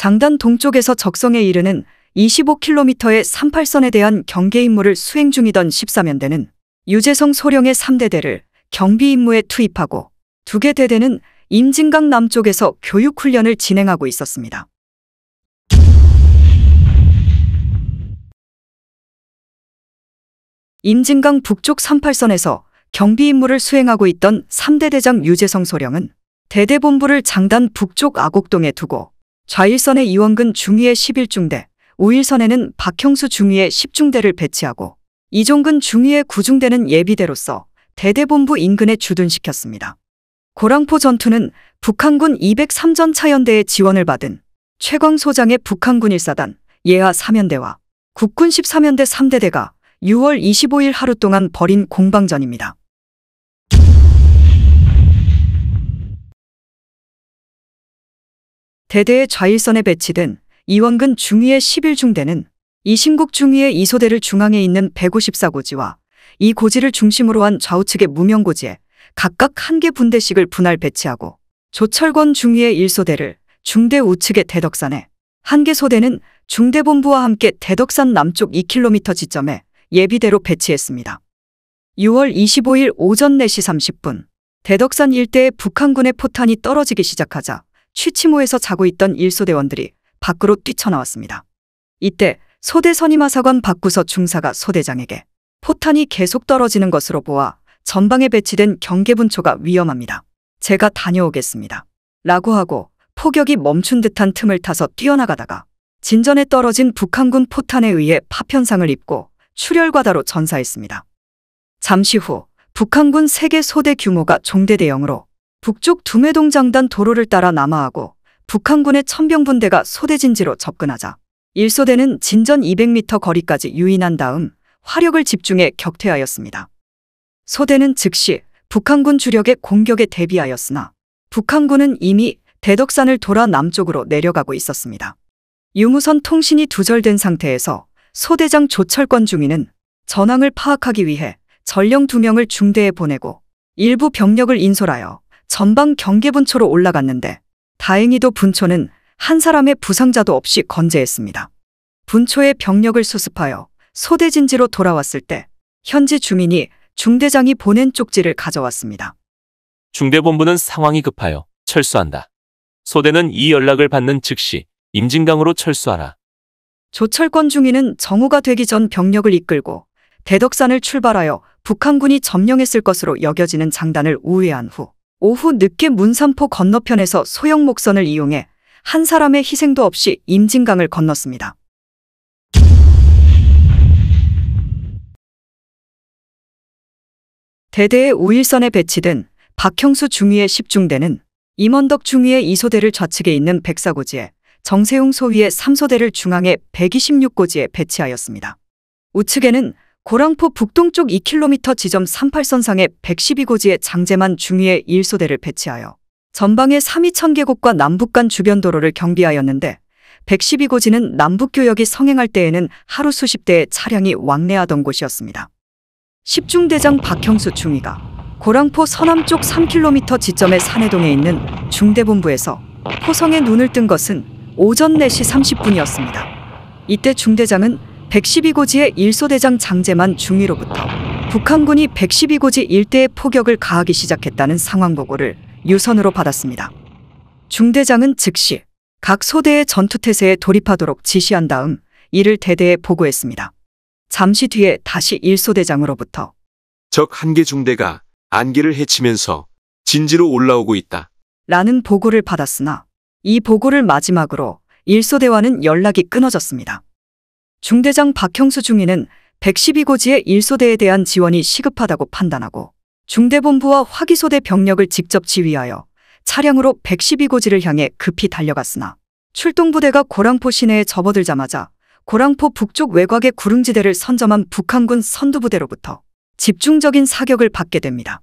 장단 동쪽에서 적성에 이르는 25km의 38선에 대한 경계 임무를 수행 중이던 14면대는 유재성 소령의 3대대를 경비 임무에 투입하고 두 개 대대는 임진강 남쪽에서 교육 훈련을 진행하고 있었습니다. 임진강 북쪽 38선에서 경비 임무를 수행하고 있던 3대 대장 유재성 소령은 대대본부를 장단 북쪽 아곡동에 두고 좌일선에 이원근 중위의 11중대, 우일선에는 박형수 중위의 10중대를 배치하고 이종근 중위의 9중대는 예비대로서 대대본부 인근에 주둔시켰습니다. 고랑포 전투는 북한군 203전 차연대의 지원을 받은 최광 소장의 북한군 1사단 예하 3연대와 국군 13연대 3대대가 6월 25일 하루 동안 벌인 공방전입니다. 대대의 좌일선에 배치된 이원근 중위의 11중대는 이신국 중위의 이소대를 중앙에 있는 154고지와 이 고지를 중심으로 한 좌우측의 무명고지에 각각 한 개 분대씩을 분할 배치하고 조철권 중위의 일소대를 중대 우측의 대덕산에 한 개 소대는 중대본부와 함께 대덕산 남쪽 2km 지점에 예비대로 배치했습니다. 6월 25일 오전 4시 30분 대덕산 일대에 북한군의 포탄이 떨어지기 시작하자 취치모에서 자고 있던 일소대원들이 밖으로 뛰쳐나왔습니다. 이때 소대 선임하사관 박구서 중사가 소대장에게 포탄이 계속 떨어지는 것으로 보아 전방에 배치된 경계분초가 위험합니다. 제가 다녀오겠습니다. 라고 하고 포격이 멈춘 듯한 틈을 타서 뛰어나가다가 진전에 떨어진 북한군 포탄에 의해 파편상을 입고 출혈과다로 전사했습니다. 잠시 후 북한군 세계 소대 규모가 종대대형으로 북쪽 두메동장단 도로를 따라 남하하고 북한군의 천병분대가 소대진지로 접근하자 1소대는 진전 200m 거리까지 유인한 다음 화력을 집중해 격퇴하였습니다. 소대는 즉시 북한군 주력의 공격에 대비하였으나 북한군은 이미 대덕산을 돌아 남쪽으로 내려가고 있었습니다. 유무선 통신이 두절된 상태에서 소대장 조철권 중위는 전황을 파악하기 위해 전령 두명을 중대에 보내고 일부 병력을 인솔하여 전방 경계분초로 올라갔는데 다행히도 분초는 한 사람의 부상자도 없이 건재했습니다. 분초의 병력을 수습하여 소대진지로 돌아왔을 때 현지 주민이 중대장이 보낸 쪽지를 가져왔습니다. 중대본부는 상황이 급하여 철수한다. 소대는 이 연락을 받는 즉시 임진강으로 철수하라. 조철권 중위는 정우가 되기 전 병력을 이끌고 대덕산을 출발하여 북한군이 점령했을 것으로 여겨지는 장단을 우회한 후 오후 늦게 문산포 건너편에서 소형목선을 이용해 한 사람의 희생도 없이 임진강을 건넜습니다. 대대의 우일선에 배치된 박형수 중위의 10중대는 임원덕 중위의 2소대를 좌측에 있는 백사고지에 정세용 소위의 3소대를 중앙에 126고지에 배치하였습니다. 우측에는 고랑포 북동쪽 2km 지점 3 8선상에 112고지의 장제만 중위의 1소대를 배치하여 전방의 3 2 0 0 0계곡과 남북간 주변 도로를 경비하였는데 112고지는 남북교역이 성행할 때에는 하루 수십 대의 차량이 왕래하던 곳이었습니다. 10중대장 박형수 중위가 고랑포 서남쪽 3km 지점의 산해동에 있는 중대본부에서 포성에 눈을 뜬 것은 오전 4시 30분이었습니다. 이때 중대장은 112고지의 일소대장 장재만 중위로부터 북한군이 112고지 일대에 포격을 가하기 시작했다는 상황 보고를 유선으로 받았습니다. 중대장은 즉시 각 소대의 전투태세에 돌입하도록 지시한 다음 이를 대대에 보고했습니다. 잠시 뒤에 다시 일소대장으로부터 적 한 개 중대가 안개를 헤치면서 진지로 올라오고 있다. 라는 보고를 받았으나 이 보고를 마지막으로 일소대와는 연락이 끊어졌습니다. 중대장 박형수 중위는 112고지의 일소대에 대한 지원이 시급하다고 판단하고 중대본부와 화기소대 병력을 직접 지휘하여 차량으로 112고지를 향해 급히 달려갔으나 출동부대가 고랑포 시내에 접어들자마자 고랑포 북쪽 외곽의 구릉지대를 선점한 북한군 선두부대로부터 집중적인 사격을 받게 됩니다.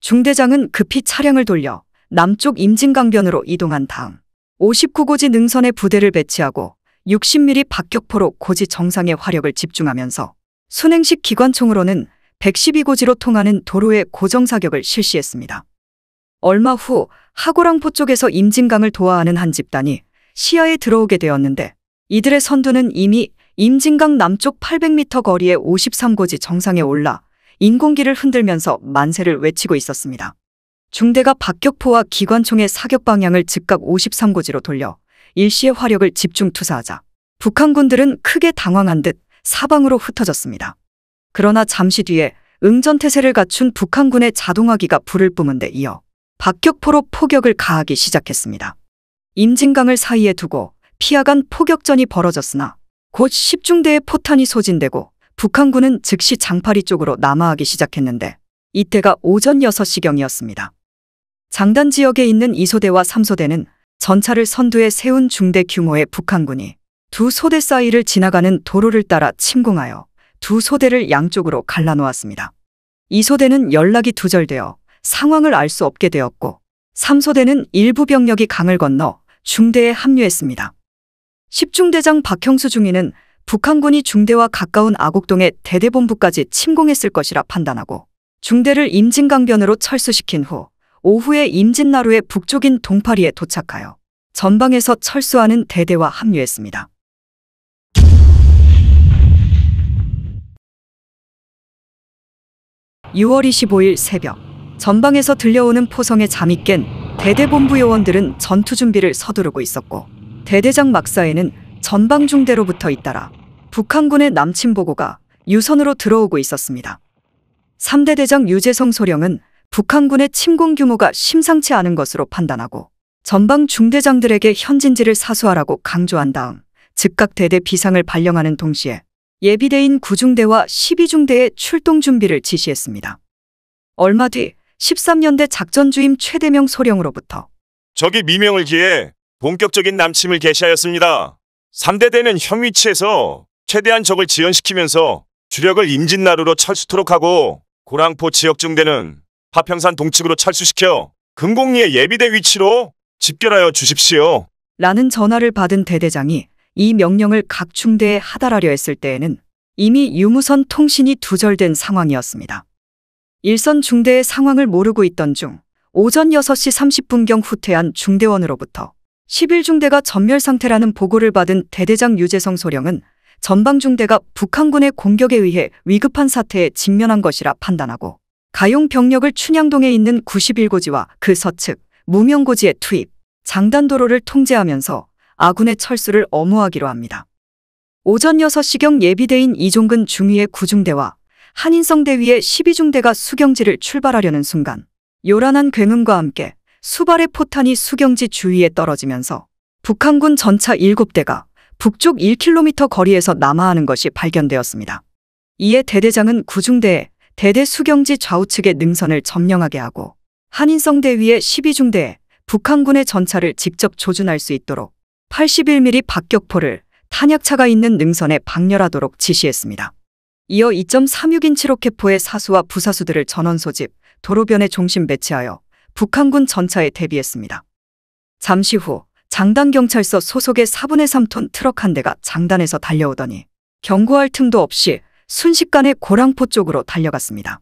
중대장은 급히 차량을 돌려 남쪽 임진강변으로 이동한 다음 59고지 능선에 부대를 배치하고 60mm 박격포로 고지 정상의 화력을 집중하면서 순행식 기관총으로는 112고지로 통하는 도로의 고정사격을 실시했습니다. 얼마 후 하고랑포 쪽에서 임진강을 도하하는 한 집단이 시야에 들어오게 되었는데 이들의 선두는 이미 임진강 남쪽 800m 거리의 53고지 정상에 올라 인공기를 흔들면서 만세를 외치고 있었습니다. 중대가 박격포와 기관총의 사격 방향을 즉각 53고지로 돌려 일시의 화력을 집중 투사하자 북한군들은 크게 당황한 듯 사방으로 흩어졌습니다. 그러나 잠시 뒤에 응전태세를 갖춘 북한군의 자동화기가 불을 뿜은 데 이어 박격포로 포격을 가하기 시작했습니다. 임진강을 사이에 두고 피아간 포격전이 벌어졌으나 곧 10중대의 포탄이 소진되고 북한군은 즉시 장파리 쪽으로 남하하기 시작했는데 이때가 오전 6시경이었습니다. 장단 지역에 있는 2소대와 3소대는 전차를 선두에 세운 중대 규모의 북한군이 두 소대 사이를 지나가는 도로를 따라 침공하여 두 소대를 양쪽으로 갈라놓았습니다. 이 소대는 연락이 두절되어 상황을 알 수 없게 되었고 3소대는 일부 병력이 강을 건너 중대에 합류했습니다. 10중대장 박형수 중위는 북한군이 중대와 가까운 아곡동의 대대본부까지 침공했을 것이라 판단하고 중대를 임진강변으로 철수시킨 후 오후에 임진나루의 북쪽인 동파리에 도착하여 전방에서 철수하는 대대와 합류했습니다. (6월 25일) 새벽 전방에서 들려오는 포성에 잠이 깬 대대본부 요원들은 전투 준비를 서두르고 있었고 대대장 막사에는 전방 중대로부터 잇따라 북한군의 남침 보고가 유선으로 들어오고 있었습니다. 3대 대장 유재성 소령은 북한군의 침공 규모가 심상치 않은 것으로 판단하고 전방 중대장들에게 현진지를 사수하라고 강조한 다음 즉각 대대 비상을 발령하는 동시에 예비대인 9중대와 12중대의 출동 준비를 지시했습니다. 얼마 뒤 13년대 작전주임 최대명 소령으로부터 적이 미명을 기해 본격적인 남침을 개시하였습니다. 3대대는 현위치에서 최대한 적을 지연시키면서 주력을 임진나루로 철수토록 하고 고랑포 지역 중대는 파평산 동측으로 철수시켜 금곡리의 예비대 위치로 집결하여 주십시오. 라는 전화를 받은 대대장이 이 명령을 각 중대에 하달하려 했을 때에는 이미 유무선 통신이 두절된 상황이었습니다. 일선 중대의 상황을 모르고 있던 중 오전 6시 30분경 후퇴한 중대원으로부터 11중대가 전멸 상태라는 보고를 받은 대대장 유재성 소령은 전방중대가 북한군의 공격에 의해 위급한 사태에 직면한 것이라 판단하고 가용 병력을 춘향동에 있는 91고지와 그 서측 무명고지에 투입, 장단도로를 통제하면서 아군의 철수를 엄호하기로 합니다. 오전 6시경 예비대인 이종근 중위의 9중대와 한인성대위의 12중대가 수경지를 출발하려는 순간 요란한 굉음과 함께 수발의 포탄이 수경지 주위에 떨어지면서 북한군 전차 7대가 북쪽 1km 거리에서 남하하는 것이 발견되었습니다. 이에 대대장은 구중대에 대대 수경지 좌우측의 능선을 점령하게 하고 한인성대 위의 12중대에 북한군의 전차를 직접 조준할 수 있도록 81mm 박격포를 탄약차가 있는 능선에 박렬하도록 지시했습니다. 이어 2.36인치 로켓포의 사수와 부사수들을 전원 소집, 도로변에 중심 배치하여 북한군 전차에 대비했습니다. 잠시 후 장단경찰서 소속의 4분의 3톤 트럭 한 대가 장단에서 달려오더니 경고할 틈도 없이 순식간에 고랑포 쪽으로 달려갔습니다.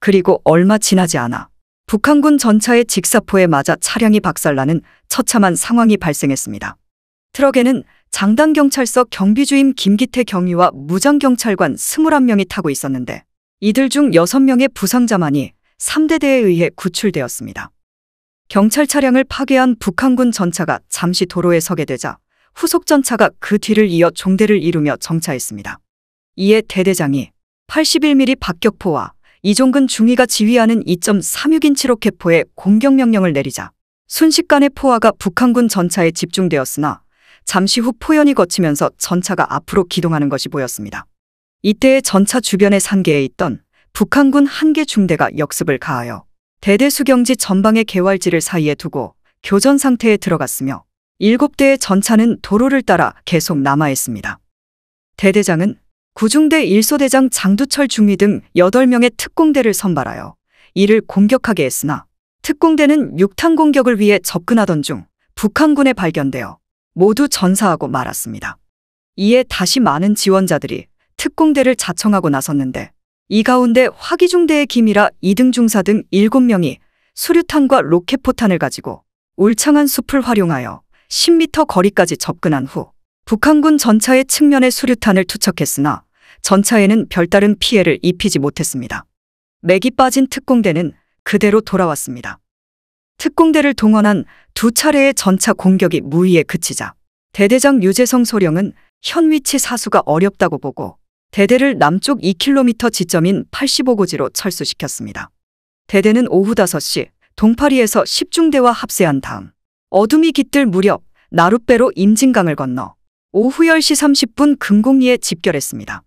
그리고 얼마 지나지 않아 북한군 전차의 직사포에 맞아 차량이 박살나는 처참한 상황이 발생했습니다. 트럭에는 장단경찰서 경비주임 김기태 경위와 무장경찰관 21명이 타고 있었는데 이들 중 6명의 부상자만이 3대대에 의해 구출되었습니다. 경찰 차량을 파괴한 북한군 전차가 잠시 도로에 서게 되자 후속 전차가 그 뒤를 이어 종대를 이루며 정차했습니다. 이에 대대장이 81mm 박격포와 이종근 중위가 지휘하는 2.36인치 로켓포에 공격명령을 내리자 순식간에 포화가 북한군 전차에 집중되었으나 잠시 후 포연이 거치면서 전차가 앞으로 기동하는 것이 보였습니다. 이때의 전차 주변의 상계에 있던 북한군 한 개 중대가 역습을 가하여 대대 수경지 전방의 개활지를 사이에 두고 교전 상태에 들어갔으며 7대의 전차는 도로를 따라 계속 남아있습니다. 대대장은 구중대 일소대장 장두철 중위 등 8명의 특공대를 선발하여 이를 공격하게 했으나 특공대는 육탄 공격을 위해 접근하던 중 북한군에 발견되어 모두 전사하고 말았습니다. 이에 다시 많은 지원자들이 특공대를 자청하고 나섰는데 이 가운데 화기중대의 김이라 2등 중사 등 7명이 수류탄과 로켓포탄을 가지고 울창한 숲을 활용하여 10m 거리까지 접근한 후 북한군 전차의 측면에 수류탄을 투척했으나 전차에는 별다른 피해를 입히지 못했습니다. 맥이 빠진 특공대는 그대로 돌아왔습니다. 특공대를 동원한 두 차례의 전차 공격이 무의에 그치자 대대장 유재성 소령은 현위치 사수가 어렵다고 보고 대대를 남쪽 2km 지점인 85고지로 철수시켰습니다. 대대는 오후 5시 동파리에서 10중대와 합세한 다음 어둠이 깃들 무렵 나룻배로 임진강을 건너 오후 10시 30분 금곡리에 집결했습니다.